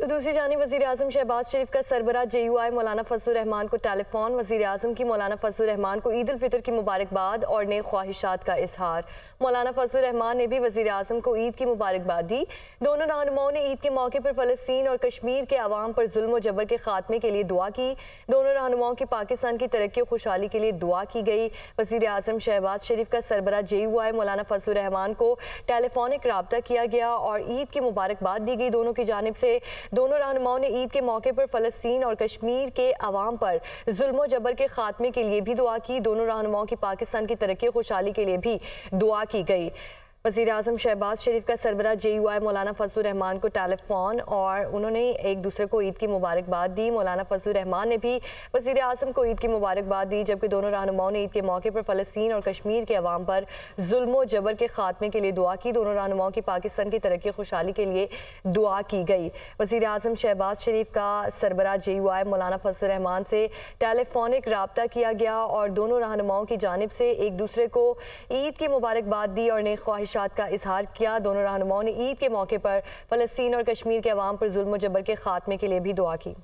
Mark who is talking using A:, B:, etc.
A: तो दूसरी जानी वजी अजम शहबाज शरीफ का सरबरा जे यू आई मौलाना फजल रहमान को टेलीफोन वजी अजम की मौलाना फजल रहमान को ईद फितर की मुबारकबाद और नए ख्वाहिशात का इजहार मौलाना फजल रहमान ने भी वजी अजम को ईद की मुबारकबाद दी दोनों रहनुमाओं ने ईद के मौके पर फलस्तीन और कश्मीर के आवाम पर जुल्म जबर के खात्मे के लिए दुआ की दोनों रहनुमाओं की पाकिस्तान की तरक्की और खुशहाली के लिए दुआ की गई वजी अजम शहबाज शरीफ का सरबरा जे यू आई मौलाना फजल रहमान को टेलीफोनिक रबता किया गया और ईद की मुबारकबाद दी गई दोनों की जानब से दोनों रहनुमाओं ने ईद के मौके पर फ़लस्तीन और कश्मीर के आवाम पर जुल्म जबर के खात्मे के लिए भी दुआ की दोनों रहनुमाओं की पाकिस्तान की तरक्की खुशहाली के लिए भी दुआ की गई वजी अजम शहबाज शरीफ का सरबरा जे यू आई मौलाना फजल रहमान को टेलीफोन और उन्होंने एक दूसरे को ईद की मुबारकबाद दी मौलाना फजल रहमान ने भी वजी अजम को ईद की मुबारकबाद दी जबकि दोनों रहनुमाओं ने ईद के मौके पर फ़लस्तीन और कश्मीर के आवाम पर जुल्म जबर के खात्मे के लिए दुआ की दोनों रहनुमाओं की पाकिस्तान की तरक्की खुशहाली के लिए दुआ की गई वजी अजम शहबाज शरीफ का सरबरा जे यू आई मौलाना फजल रहमान से टेलीफोनिक रबता किया गया और दोनों रहनुमाओं की जानब से एक दूसरे को ईद की मुबारकबाद दी और नई ख्वाहिश ख्वाहिशात का इजहार किया दोनों रहनुमाओं ने ईद के मौके पर फ़लस्तीन और कश्मीर के अवाम पर जुल्म जबर के खात्मे के लिए भी दुआ की